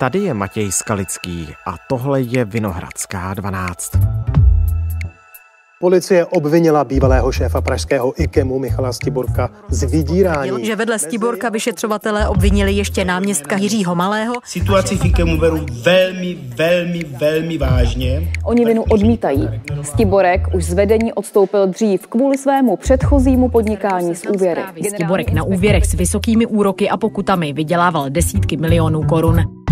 Tady je Matěj Skalický a tohle je Vinohradská 12. Policie obvinila bývalého šéfa pražského IKEMu Michala Stiborka z vydírání. Že vedle Stiborka vyšetřovatelé obvinili ještě náměstka Jiřího Malého. Situaci v IKEMu beru velmi, velmi, velmi vážně. Oni vinu odmítají. Stiborek už z vedení odstoupil dřív kvůli svému předchozímu podnikání s úvěry. Stiborek na úvěrech s vysokými úroky a pokutami vydělával desítky milionů korun.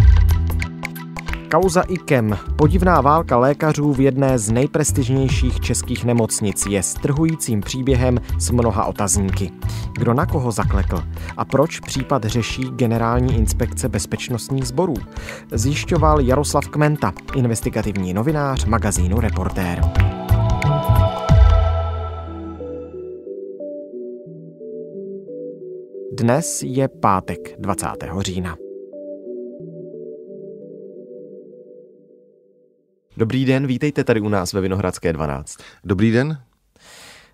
Kauza IKEM, podivná válka lékařů v jedné z nejprestižnějších českých nemocnic, je strhujícím příběhem s mnoha otazníky. Kdo na koho zaklekl? A proč případ řeší Generální inspekce bezpečnostních sborů? Zjišťoval Jaroslav Kmenta, investigativní novinář magazínu Reportér. Dnes je pátek 20. října. Dobrý den, vítejte tady u nás ve Vinohradské 12. Dobrý den.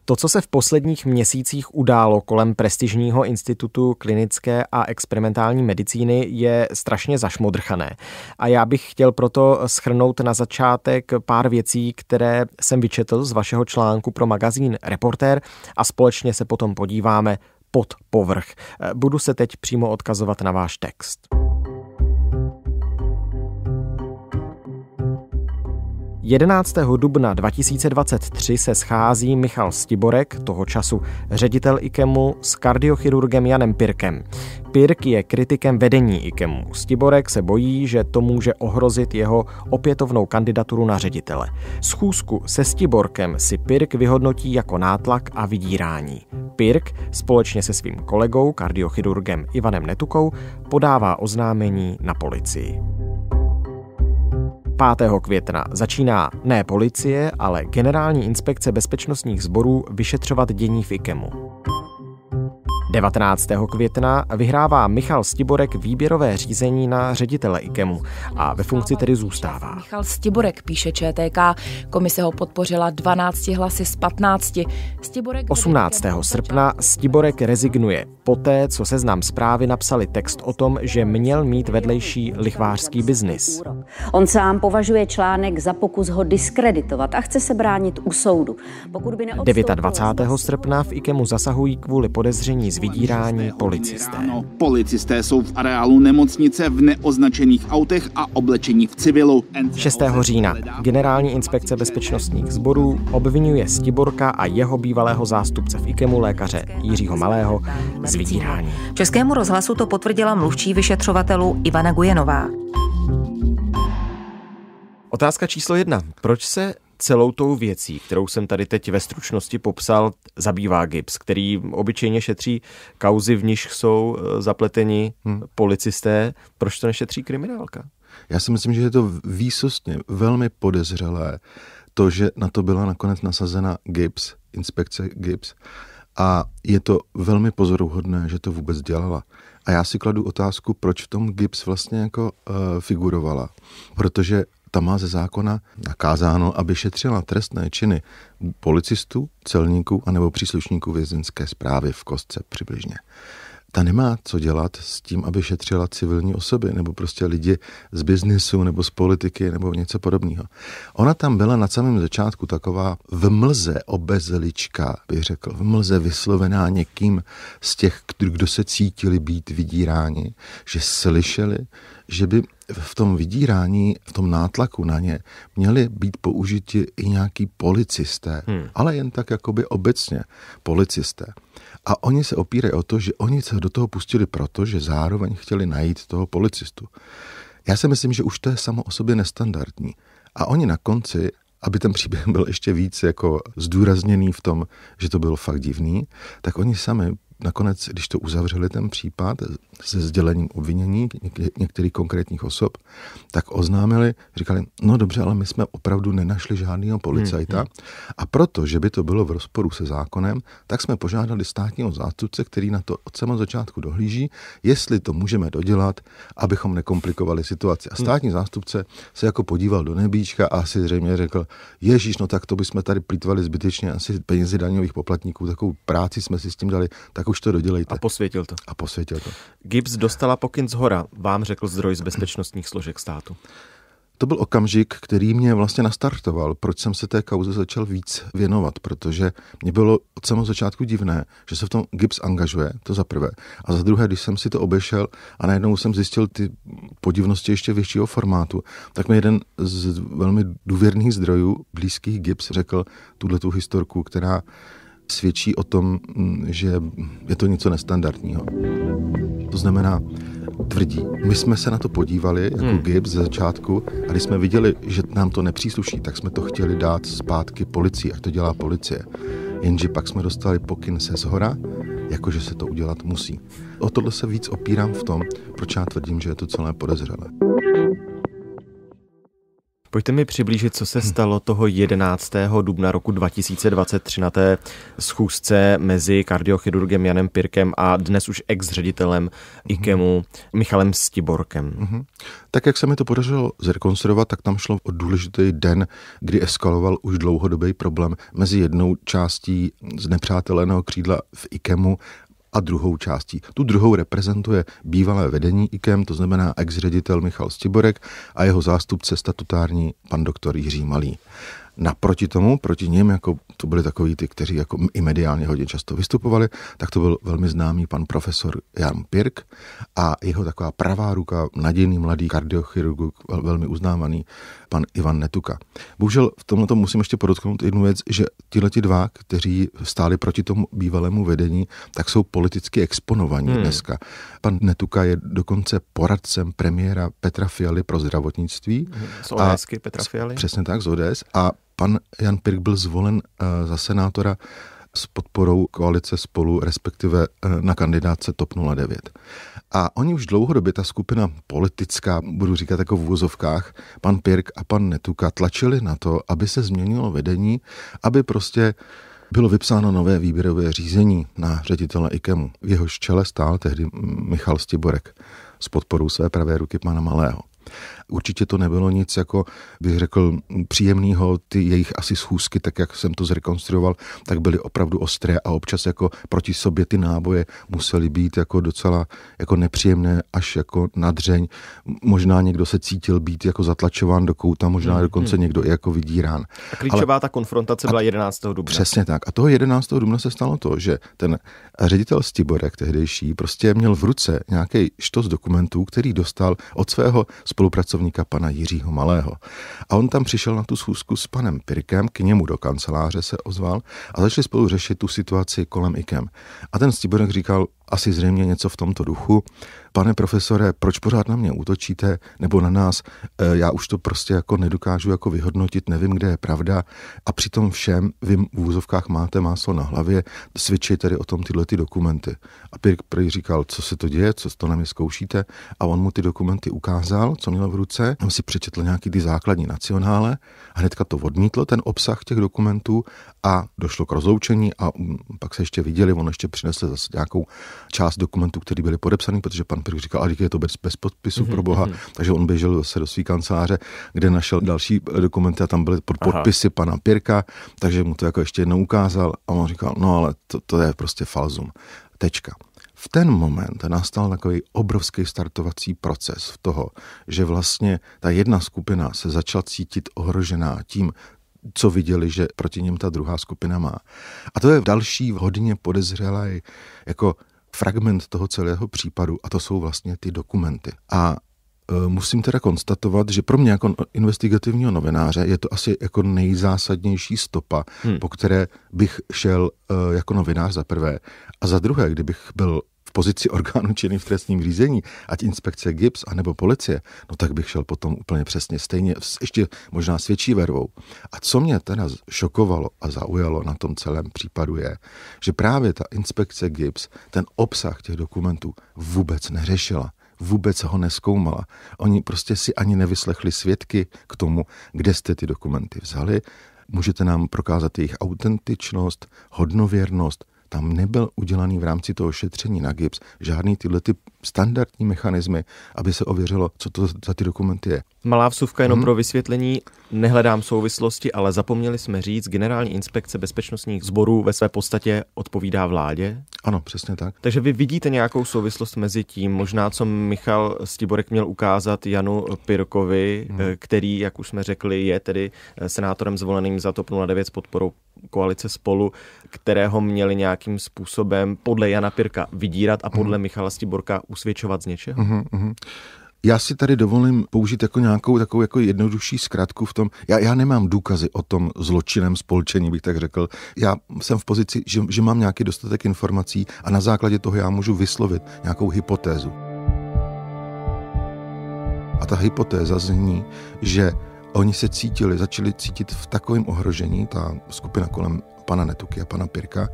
To, co se v posledních měsících událo kolem prestižního institutu klinické a experimentální medicíny, je strašně zašmodrchané. A já bych chtěl proto schrnout na začátek pár věcí, které jsem vyčetl z vašeho článku pro magazín Reporter a společně se potom podíváme pod povrch. Budu se teď přímo odkazovat na váš text. 11. dubna 2023 se schází Michal Stiborek, toho času ředitel IKEMu, s kardiochirurgem Janem Pirkem. Pirk je kritikem vedení IKEMu. Stiborek se bojí, že to může ohrozit jeho opětovnou kandidaturu na ředitele. Schůzku se Stiborkem si Pirk vyhodnotí jako nátlak a vydírání. Pirk společně se svým kolegou, kardiochirurgem Ivanem Netukou, podává oznámení na policii. 5. května začíná ne policie, ale Generální inspekce bezpečnostních sborů vyšetřovat dění v IKEMu. 19. května vyhrává Michal Stiborek výběrové řízení na ředitele IKEMu a ve funkci tedy zůstává. Michal Stiborek píše ČTK, komise ho podpořila 12 hlasy z 15. Stiborek 18. srpna Stiborek rezignuje, poté co seznam zprávy napsali text o tom, že měl mít vedlejší lichvářský biznis. On sám považuje článek za pokus ho diskreditovat a chce se bránit u soudu. Pokud by 29. srpna v IKEMu zasahují kvůli podezření z vydírání policisté. Policisté jsou v areálu nemocnice v neoznačených autech a oblečení v civilu. 6. října Generální inspekce bezpečnostních sborů obvinuje Stiborka a jeho bývalého zástupce v IKEMu lékaře Jiřího Malého z vydírání. Českému rozhlasu to potvrdila mluvčí vyšetřovatelů Ivana Gujenová. Otázka číslo jedna. Proč se celou tou věcí, kterou jsem tady teď ve stručnosti popsal, zabývá Gibbs, který obyčejně šetří kauzy, v nich jsou eh, zapleteni hmm. policisté. Proč to nešetří kriminálka? Já si myslím, že je to výsostně velmi podezřelé, to, že na to byla nakonec nasazena Gibbs, inspekce Gibbs, a je to velmi pozoruhodné, že to vůbec dělala. A já si kladu otázku, proč v tom Gibbs vlastně jako uh, figurovala. Protože ta má ze zákona nakázáno, aby šetřila trestné činy policistů, celníků anebo příslušníků vězenské zprávy v kostce přibližně. Ta nemá co dělat s tím, aby šetřila civilní osoby nebo prostě lidi z biznesu nebo z politiky nebo něco podobného. Ona tam byla na samém začátku taková v mlze obezlička, bych řekl, v mlze vyslovená někým z těch, kdo se cítili být vydíráni, že slyšeli, že by v tom vydírání, v tom nátlaku na ně měli být použiti i nějaký policisté, hmm. ale jen tak jakoby obecně policisté. A oni se opírají o to, že oni se do toho pustili proto, že zároveň chtěli najít toho policistu. Já si myslím, že už to je samo o sobě nestandardní. A oni na konci, aby ten příběh byl ještě víc jako zdůrazněný v tom, že to bylo fakt divný, tak oni sami nakonec, když to uzavřeli ten případ se sdělením obvinění některých konkrétních osob, tak oznámili, říkali, no dobře, ale my jsme opravdu nenašli žádného hmm, policajta hmm, hmm. a proto, že by to bylo v rozporu se zákonem, tak jsme požádali státního zástupce, který na to od samého začátku dohlíží, jestli to můžeme dodělat, abychom nekomplikovali situaci. A hmm. státní hmm. zástupce se jako podíval do nebíčka a asi zřejmě řekl, ježíš, no tak to bychom tady plítvali zbytečně asi penězi daňových poplatníků, takovou práci jsme si s tím dali, tak už to dodělejte. A posvětil to. A posvětil to. Gibbs dostala pokyn z hora, vám řekl zdroj z bezpečnostních složek státu. To byl okamžik, který mě vlastně nastartoval, proč jsem se té kauze začal víc věnovat, protože mě bylo od samého začátku divné, že se v tom Gibbs angažuje, to za prvé. A za druhé, když jsem si to obešel a najednou jsem zjistil ty podivnosti ještě většího formátu, tak mi jeden z velmi důvěrných zdrojů blízkých Gibbs řekl tuhle tu historku, která svědčí o tom, mm, že je to něco nestandardního. To znamená, tvrdí, my jsme se na to podívali jako hmm. Gibbs ze začátku a když jsme viděli, že nám to nepřísluší, tak jsme to chtěli dát zpátky policii, ať to dělá policie. Jenže pak jsme dostali pokyn se zhora, jakože se to udělat musí. O tohle se víc opírám v tom, proč já tvrdím, že je to celé podezřelé. Pojďte mi přiblížit, co se hm. stalo toho 11. dubna roku 2023 na té schůzce mezi kardiochirurgem Janem Pirkem a dnes už ex-ředitelem mhm. IKEMu Michalem Stiborkem. Mhm. Tak jak se mi to podařilo zrekonstruovat, tak tam šlo o důležitý den, kdy eskaloval už dlouhodobý problém mezi jednou částí znepřáteleného křídla v IKEMu a druhou částí. Tu druhou reprezentuje bývalé vedení IKEM, to znamená ex-ředitel Michal Stiborek a jeho zástupce statutární pan doktor Jiří Malý. Naproti tomu, proti něm, jako to byli takoví ty, kteří jako i mediálně hodně často vystupovali, tak to byl velmi známý pan profesor Jan Pirk a jeho taková pravá ruka, nadějný mladý kardiochirurg, velmi uznávaný pan Ivan Netuka. Bohužel v tomhle musím ještě podotknout jednu věc, že tihleti dva, kteří stáli proti tomu bývalému vedení, tak jsou politicky exponovaní hmm. dneska. Pan Netuka je dokonce poradcem premiéra Petra Fialy pro zdravotnictví. Z ODSky Petra Fialy. Přesně tak, z ODS. A pan Jan Pirk byl zvolen uh, za senátora s podporou koalice spolu, respektive eh, na kandidáce TOP 09. A oni už dlouhodobě, ta skupina politická, budu říkat jako v úzovkách, pan Pirk a pan Netuka tlačili na to, aby se změnilo vedení, aby prostě bylo vypsáno nové výběrové řízení na ředitele IKEMu. V jeho čele stál tehdy Michal Stiborek s podporou své pravé ruky pana Malého. Určitě to nebylo nic, jako bych řekl, příjemného. Ty jejich asi schůzky, tak jak jsem to zrekonstruoval, tak byly opravdu ostré a občas jako proti sobě ty náboje musely být jako docela jako nepříjemné, až jako nadřeň. Možná někdo se cítil být jako zatlačován do kouta, možná hmm, dokonce hmm. někdo i jako vydírán. A klíčová Ale, ta konfrontace byla 11. dubna. Přesně tak. A toho 11. dubna se stalo to, že ten ředitel Stiborek tehdejší prostě měl v ruce nějaký štos dokumentů, který dostal od svého spolupracovníka pracovníka pana Jiřího Malého. A on tam přišel na tu schůzku s panem Pirkem, k němu do kanceláře se ozval a začali spolu řešit tu situaci kolem IKEM. A ten Stiberek říkal, asi zřejmě něco v tomto duchu. Pane profesore, proč pořád na mě útočíte nebo na nás? E, já už to prostě jako nedokážu jako vyhodnotit, nevím, kde je pravda. A přitom všem vy v úzovkách máte máslo na hlavě, svědčí tedy o tom tyhle ty dokumenty. A Pirk prý říkal, co se to děje, co to na mě zkoušíte. A on mu ty dokumenty ukázal, co měl v ruce. On si přečetl nějaký ty základní nacionále a hnedka to odmítlo, ten obsah těch dokumentů a došlo k rozloučení a mm, pak se ještě viděli, on ještě přinesl zase nějakou část dokumentů, které byly podepsané, protože pan Pirk říkal, ale je to bez, bez podpisu mm-hmm. pro boha, mhm. takže on běžel zase do své kanceláře, kde našel další eh, dokumenty a tam byly pod, podpisy Aha. pana Pirka, takže mu to jako ještě jednou ukázal a on říkal, no ale to, to je prostě falzum. Tečka. V ten moment nastal takový obrovský startovací proces v toho, že vlastně ta jedna skupina se začala cítit ohrožená tím, co viděli, že proti něm ta druhá skupina má. A to je další hodně podezřelý jako fragment toho celého případu a to jsou vlastně ty dokumenty. A e, musím teda konstatovat, že pro mě jako investigativního novináře je to asi jako nejzásadnější stopa, hmm. po které bych šel e, jako novinář za prvé. A za druhé, kdybych byl v pozici orgánu činný v trestním řízení, ať inspekce GIPS anebo policie, no tak bych šel potom úplně přesně stejně, ještě možná s větší vervou. A co mě teda šokovalo a zaujalo na tom celém případu je, že právě ta inspekce GIPS ten obsah těch dokumentů vůbec neřešila vůbec ho neskoumala. Oni prostě si ani nevyslechli svědky k tomu, kde jste ty dokumenty vzali, můžete nám prokázat jejich autentičnost, hodnověrnost, tam nebyl udělaný v rámci toho šetření na GIPS žádný tyhle ty standardní mechanismy, aby se ověřilo, co to za ty dokumenty je. Malá vsuvka jenom hmm. pro vysvětlení. Nehledám souvislosti, ale zapomněli jsme říct, Generální inspekce bezpečnostních sborů ve své podstatě odpovídá vládě. Ano, přesně tak. Takže vy vidíte nějakou souvislost mezi tím, možná co Michal Stiborek měl ukázat Janu Pirkovi, hmm. který, jak už jsme řekli, je tedy eh, senátorem zvoleným za TOP 09 s podporou koalice spolu, kterého měli nějakým způsobem podle Jana Pirka vydírat a podle mm. Michala Stiborka usvědčovat z něčeho? Mm-hmm, Já si tady dovolím použít jako nějakou takovou jako jednodušší zkratku v tom, já, já nemám důkazy o tom zločinem spolčení, bych tak řekl. Já jsem v pozici, že, že mám nějaký dostatek informací a na základě toho já můžu vyslovit nějakou hypotézu. A ta hypotéza zní, že Oni se cítili, začali cítit v takovém ohrožení, ta skupina kolem pana Netuky a pana Pirka,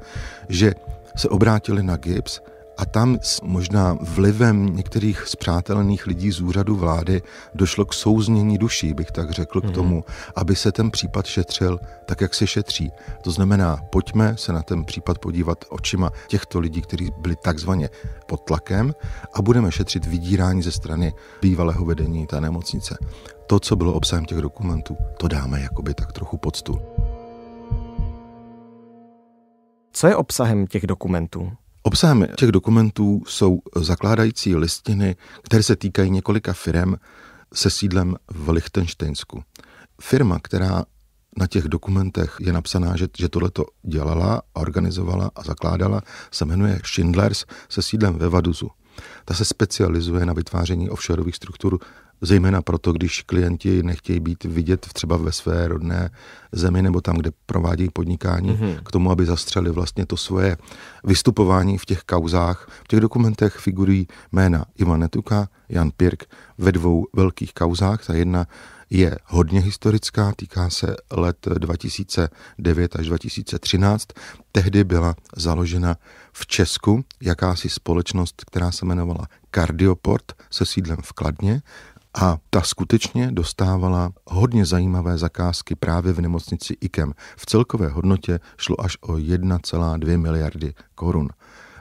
že se obrátili na Gibbs a tam s možná vlivem některých zpřátelných lidí z úřadu vlády došlo k souznění duší, bych tak řekl, k mhm. tomu, aby se ten případ šetřil tak, jak se šetří. To znamená, pojďme se na ten případ podívat očima těchto lidí, kteří byli takzvaně pod tlakem a budeme šetřit vydírání ze strany bývalého vedení té nemocnice to, co bylo obsahem těch dokumentů, to dáme jakoby tak trochu pod stůl. Co je obsahem těch dokumentů? Obsahem těch dokumentů jsou zakládající listiny, které se týkají několika firm se sídlem v Lichtensteinsku. Firma, která na těch dokumentech je napsaná, že, že tohle to dělala, organizovala a zakládala, se jmenuje Schindlers se sídlem ve Vaduzu. Ta se specializuje na vytváření offshoreových struktur zejména proto, když klienti nechtějí být vidět třeba ve své rodné zemi nebo tam, kde provádějí podnikání, mm-hmm. k tomu, aby zastřeli vlastně to svoje vystupování v těch kauzách. V těch dokumentech figurují jména Ivan Netuka, Jan Pirk ve dvou velkých kauzách. Ta jedna je hodně historická, týká se let 2009 až 2013. Tehdy byla založena v Česku jakási společnost, která se jmenovala Cardioport se sídlem v Kladně. A ta skutečně dostávala hodně zajímavé zakázky právě v nemocnici IKEM. V celkové hodnotě šlo až o 1,2 miliardy korun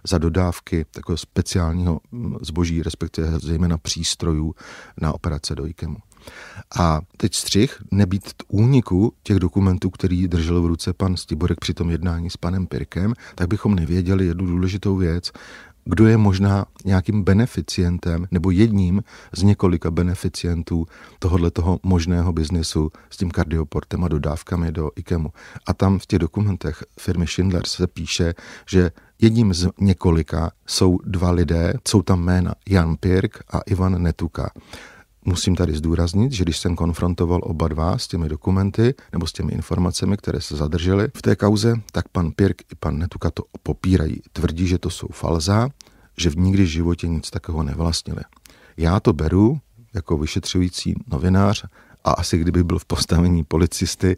za dodávky takového speciálního mm, zboží, respektive zejména přístrojů na operace do IKEMu. A teď střih, nebýt úniku těch dokumentů, který držel v ruce pan Stiborek při tom jednání s panem Pirkem, tak bychom nevěděli jednu důležitou věc, kdo je možná nějakým beneficientem nebo jedním z několika beneficientů tohohle toho možného biznesu s tím kardioportem a dodávkami do IKEMu. A tam v těch dokumentech firmy Schindler se píše, že jedním z několika jsou dva lidé, jsou tam jména Jan Pirk a Ivan Netuka. Musím tady zdůraznit, že když jsem konfrontoval oba dva s těmi dokumenty nebo s těmi informacemi, které se zadržely v té kauze, tak pan Pirk i pan Netuka to popírají. Tvrdí, že to jsou falza, že v nikdy v životě nic takového nevlastnili. Já to beru jako vyšetřující novinář a asi kdyby byl v postavení policisty,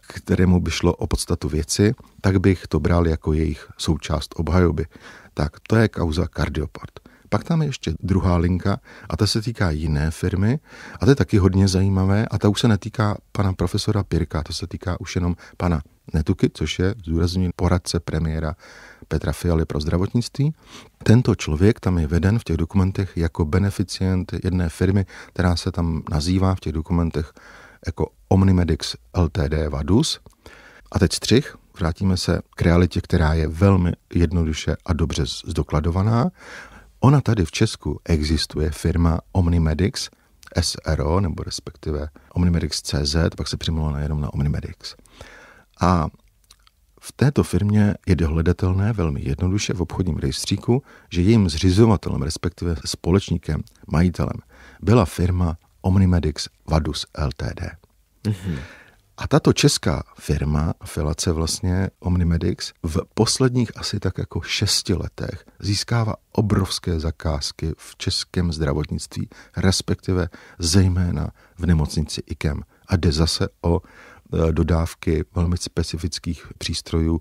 kterému by šlo o podstatu věci, tak bych to bral jako jejich součást obhajoby. Tak to je kauza kardioport. Pak tam je ještě druhá linka a ta se týká jiné firmy a to je taky hodně zajímavé a ta už se netýká pana profesora Pirka, to se týká už jenom pana Netuky, což je, zúrazněný poradce premiéra Petra Fialy pro zdravotnictví. Tento člověk tam je veden v těch dokumentech jako beneficient jedné firmy, která se tam nazývá v těch dokumentech jako Omnimedix LTD Vadus. A teď střih, vrátíme se k realitě, která je velmi jednoduše a dobře zdokladovaná. Ona tady v Česku existuje firma OmniMedix SRO, nebo respektive OmniMedix CZ, pak se přimluvila jenom na OmniMedix. A v této firmě je dohledatelné velmi jednoduše v obchodním rejstříku, že jejím zřizovatelem, respektive společníkem, majitelem, byla firma OmniMedix Vadus LTD. Mm-hmm. A tato česká firma, filace vlastně, Omnimedix v posledních asi tak jako šesti letech získává obrovské zakázky v českém zdravotnictví, respektive zejména v nemocnici IKEM. A jde zase o e, dodávky velmi specifických přístrojů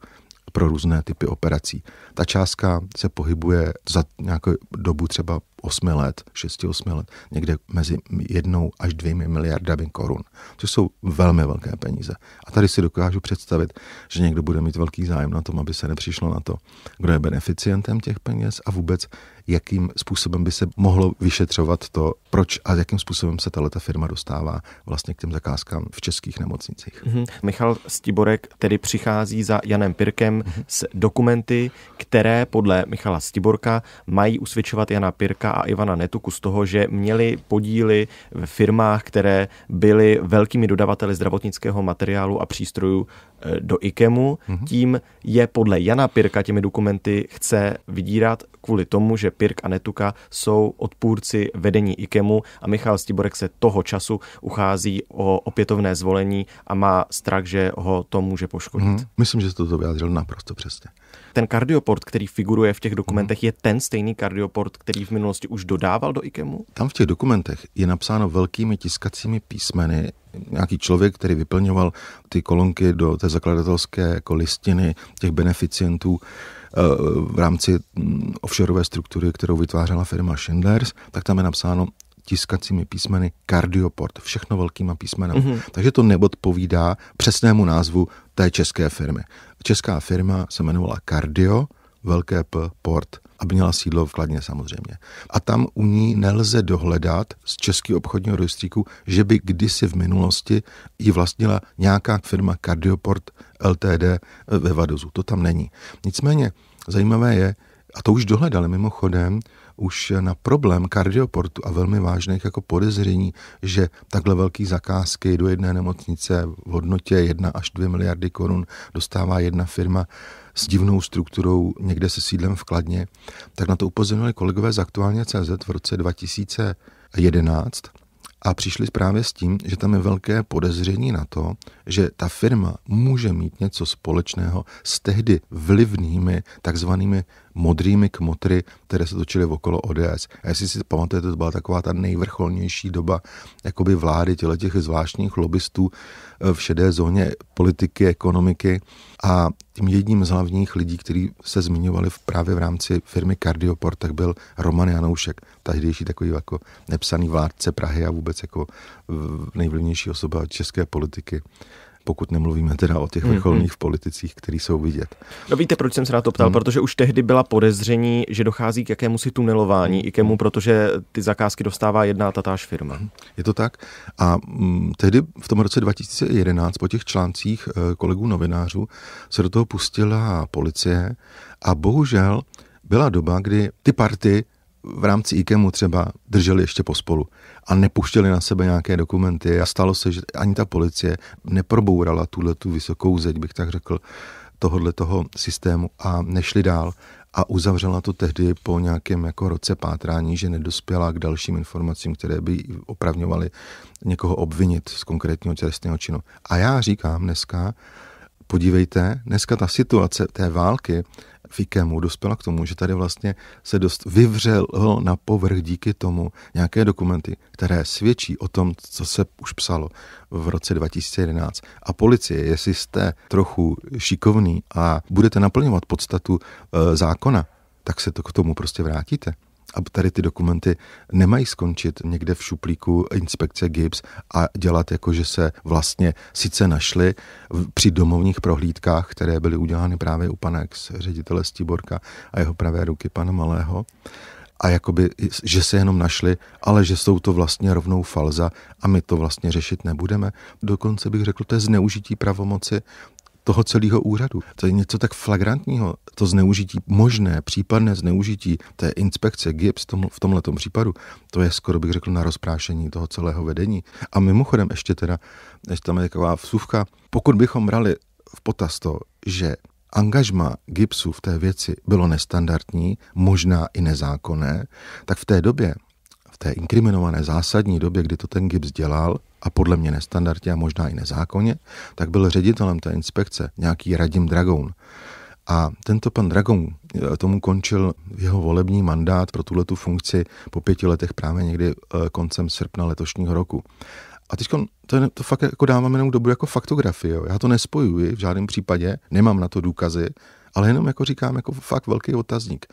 pro různé typy operací. Ta částka se pohybuje za nějakou dobu třeba 8 let, 6-8 let, někde mezi jednou až dvěmi miliardami korun, což jsou velmi velké peníze. A tady si dokážu představit, že někdo bude mít velký zájem na tom, aby se nepřišlo na to, kdo je beneficientem těch peněz a vůbec jakým způsobem by se mohlo vyšetřovat to, proč a jakým způsobem se tato firma dostává vlastně k těm zakázkám v českých nemocnicích. Mm-hmm. Michal Stiborek tedy přichází za Janem Pirkem mm-hmm. s dokumenty, které podle Michala Stiborka mají usvědčovat Jana Pirka Vondráčka a Ivana Netuku z toho, že měli podíly v firmách, které byly velkými dodavateli zdravotnického materiálu a přístrojů eh, do IKEMu. Mm-hmm. Tím je podle Jana Pirka těmi dokumenty chce vydírat kvůli tomu, že Pirk a Netuka jsou odpůrci vedení IKEMu a Michal Stiborek se toho času uchází o opětovné zvolení a má strach, že ho to může poškodit. Hmm, myslím, že jste to vyjádřil naprosto přesně. Ten kardioport, který figuruje v těch dokumentech, hmm. je ten stejný kardioport, který v minulosti minulosti už dodával do IKEMu? Tam v těch dokumentech je napsáno velkými tiskacími písmeny nějaký člověk, který vyplňoval ty kolonky do té zakladatelské jako listiny těch beneficientů eh, v rámci mm, offshoreové struktury, kterou vytvářela firma Schindlers, tak tam je napsáno tiskacími písmeny Cardioport, všechno velkýma písmeny. Mm-hmm. Takže to neodpovídá přesnému názvu té české firmy. Česká firma se jmenovala Cardio, velké P, port, aby měla sídlo v Kladně samozřejmě. A tam u ní nelze dohledat z českého obchodního rejstříku, že by kdysi v minulosti ji vlastnila nějaká firma Cardioport LTD eh, ve Vadozu. To tam není. Nicméně zajímavé je, a to už dohledali mimochodem, už na problém kardioportu a velmi vážných jako podezření, že takhle velký zakázky do jedné nemocnice v hodnotě 1 až 2 miliardy korun dostává jedna firma s divnou strukturou někde se sídlem v Kladně, tak na to upozornili kolegové z aktuálně CZ v roce 2011 a přišli právě s tím, že tam je velké podezření na to, že ta firma může mít něco společného s tehdy vlivnými takzvanými modrými kmotry, které se točily okolo ODS. A jestli si pamatujete, to byla taková ta nejvrcholnější doba jakoby vlády těle těch zvláštních lobbystů eh, v šedé zóně politiky, ekonomiky. A tím jedním z hlavních lidí, který se zmiňovali v, právě v rámci firmy Cardioport, tak byl Roman Janoušek, tehdejší takový jako nepsaný vládce Prahy a vůbec jako nejvlivnější osoba české politiky pokud nemluvíme teda o těch vrcholných mm-hmm. politicích, který jsou vidět. No víte, proč jsem se na to ptal? Mm. Protože už tehdy byla podezření, že dochází k jakémusi tunelování i kemu, mhm. protože ty zakázky dostává jedna a tatáž firma. Mhm. Je to tak? A mm, tehdy v tom roce 2011 po těch článcích eh, kolegů novinářů se do toho pustila policie a bohužel byla doba, kdy ty party v rámci IKEMu třeba drželi ještě pospolu a nepuštěli na sebe nějaké dokumenty a stalo se, že ani ta policie neprobourala tuhle tu vysokou zeď, bych tak řekl, tohodle toho systému a nešli dál a uzavřela to tehdy po nějakém jako roce pátrání, že nedospěla k dalším informacím, které by opravňovaly někoho obvinit z konkrétního trestného činu. A já říkám dneska, podívejte, dneska ta situace té války v IKEMu dospěla k tomu, že tady vlastně se dost vyvřelo na povrch díky tomu nějaké dokumenty, které svědčí o tom, co se už psalo v roce 2011. A policie, jestli jste trochu šikovný a budete naplňovat podstatu e, zákona, tak se to k tomu prostě vrátíte a tady ty dokumenty nemají skončit někde v šuplíku inspekce Gibbs a dělat jako, že se vlastně sice našli při domovních prohlídkách, které byly udělány právě u pana ex ředitele Stiborka a jeho pravé ruky pana Malého, a jakoby, že se jenom našli, ale že jsou to vlastně rovnou falza a my to vlastně řešit nebudeme. Dokonce bych řekl, to je zneužití pravomoci toho celého úřadu. To je něco tak flagrantního, to zneužití, možné případné zneužití té inspekce GIPS v tomhle případu, to je skoro bych řekl na rozprášení toho celého vedení. A mimochodem ještě teda, ještě tam je taková vsuvka, pokud bychom brali v potaz to, že angažma Gipsu v té věci bylo nestandardní, možná i nezákonné, tak v té době té inkriminované zásadní době, kdy to ten Gibbs dělal, a podle mě nestandardně a možná i nezákonně, tak byl ředitelem té inspekce nějaký Radim Dragoun. A tento pan Dragoun eh, tomu končil jeho volební mandát pro tuhle tu funkci po pěti letech právě někdy eh, koncem srpna letošního roku. A teď to, je, to fakt jako dávám jenom dobu jako faktografii. Jo. Já to nespojuji v žádném případě, nemám na to důkazy, ale jenom jako říkám jako fakt velký otazník.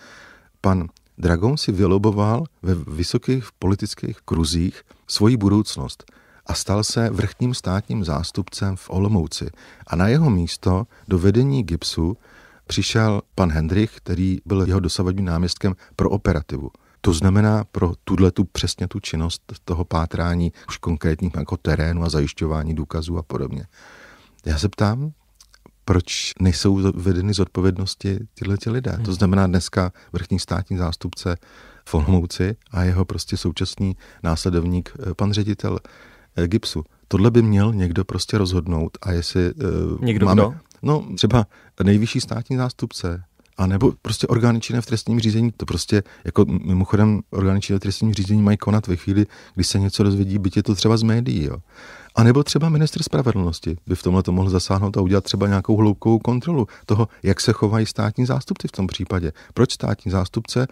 Pan Dragon si vyloboval ve vysokých politických kruzích svoji budoucnost a stal se vrchním státním zástupcem v Olomouci. A na jeho místo do vedení Gipsu přišel pan Hendrich, který byl jeho dosavadním náměstkem pro operativu. To znamená pro tuhle tu přesně tu činnost toho pátrání už konkrétních jako terénu a zajišťování důkazů a podobně. Já se ptám, proč nejsou vedeny z odpovědnosti tyhle tě lidé. Hmm. To znamená dneska vrchní státní zástupce Fonhouci a jeho prostě současný následovník, eh, pan ředitel eh, Gipsu. Tohle by měl někdo prostě rozhodnout a jestli... Eh, někdo máme, kdo? No třeba nejvyšší státní zástupce, a nebo prostě orgány činné v trestním řízení, to prostě jako mimochodem orgány činné v trestním řízení mají konat ve chvíli, kdy se něco dozvědí, byť je to třeba z médií. Jo. A nebo třeba minister spravedlnosti by v tomhle to mohl zasáhnout a udělat třeba nějakou hloubkovou kontrolu toho, jak se chovají státní zástupci v tom případě. Proč státní zástupce,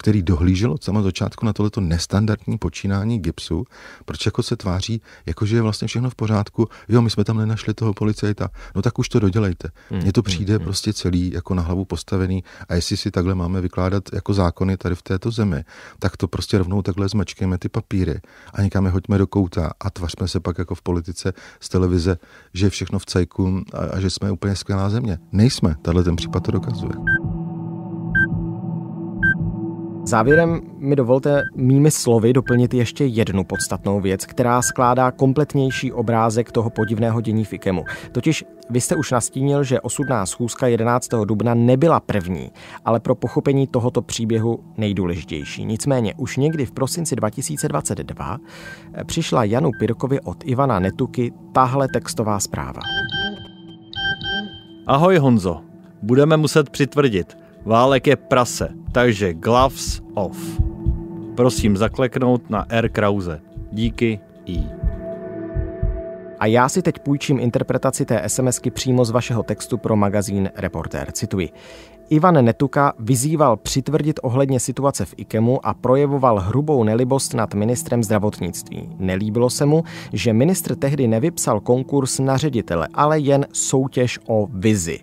který dohlížel od samého začátku na tohleto nestandardní počínání gipsu, proč jako se tváří, jakože je vlastně všechno v pořádku, jo, my jsme tam nenašli toho policajta, no tak už to dodělejte. Hmm, Mně to hmm, přijde hmm. prostě celý jako na hlavu postavený a jestli si takhle máme vykládat jako zákony tady v této zemi, tak to prostě rovnou takhle zmačkejme ty papíry a někam je hoďme do kouta a tvařme se pak jako v politice, z televize, že je všechno v cajku a, a že jsme úplně skvělá země. Nejsme, tahle ten případ to dokazuje. Závěrem mi dovolte mými slovy doplnit ještě jednu podstatnou věc, která skládá kompletnější obrázek toho podivného dění v IKEMu. Totiž vy jste už nastínil, že osudná schůzka 11. dubna nebyla první, ale pro pochopení tohoto příběhu nejdůležitější. Nicméně už někdy v prosinci 2022 eh, přišla Janu Pirkovi od Ivana Netuky tahle textová zpráva. Ahoj Honzo, budeme muset přitvrdit. Válek je prase. Takže gloves off. Prosím zakleknout na R. Krause. Díky I. A já si teď půjčím interpretaci té SMSky přímo z vašeho textu pro magazín Reportér. Cituji. Ivan Netuka vyzýval přitvrdit ohledně situace v IKEMu a projevoval hrubou nelibost nad ministrem zdravotnictví. Nelíbilo se mu, že ministr tehdy nevypsal konkurs na ředitele, ale jen soutěž o vizi.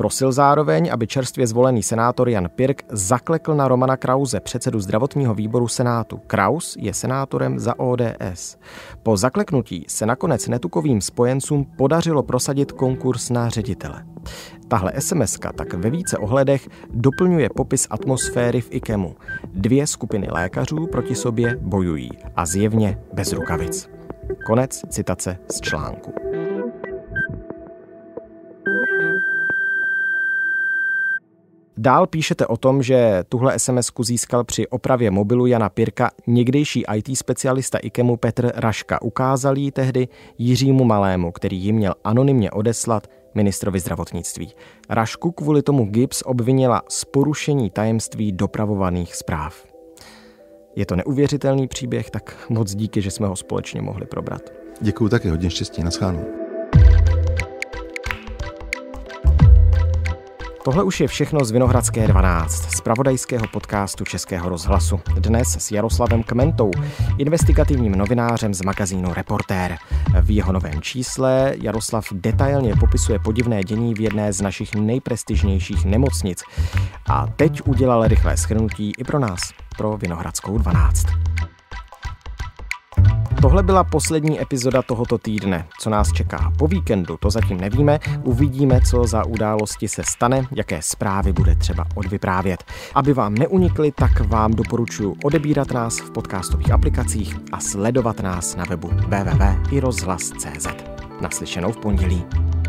Prosil zároveň, aby čerstvě zvolený senátor Jan Pirk zaklekl na Romana Krause, předsedu zdravotního výboru Senátu. Kraus je senátorem za ODS. Po zakleknutí se nakonec netukovým spojencům podařilo prosadit konkurs na ředitele. Tahle sms tak ve více ohledech doplňuje popis atmosféry v IKEMu. Dvě skupiny lékařů proti sobě bojují a zjevně bez rukavic. Konec citace z článku. Dál píšete o tom, že tuhle sms získal při opravě mobilu Jana Pirka někdejší IT specialista IKEMu Petr Raška. Ukázal ji tehdy Jiřímu Malému, který ji měl anonymně odeslat ministrovi zdravotnictví. Rašku kvůli tomu Gibbs obvinila z porušení tajemství dopravovaných zpráv. Je to neuvěřitelný příběh, tak moc díky, že jsme ho společně mohli probrat. Děkuji taky, hodně štěstí, naschánu. Tohle už je všechno z Vinohradské 12, z pravodajského podcastu Českého rozhlasu. Dnes s Jaroslavem Kmentou, investigativním novinářem z magazínu Reportér. V jeho novém čísle Jaroslav detailně popisuje podivné dění v jedné z našich nejprestižnějších nemocnic. A teď udělal rychlé schrnutí i pro nás, pro Vinohradskou 12. Tohle byla poslední epizoda tohoto týdne. Co nás čeká po víkendu, to zatím nevíme. Uvidíme, co za události se stane, jaké zprávy bude třeba odvyprávět. Aby vám neunikly, tak vám doporučuji odebírat nás v podcastových aplikacích a sledovat nás na webu www.irozhlas.cz. Naslyšenou v pondělí.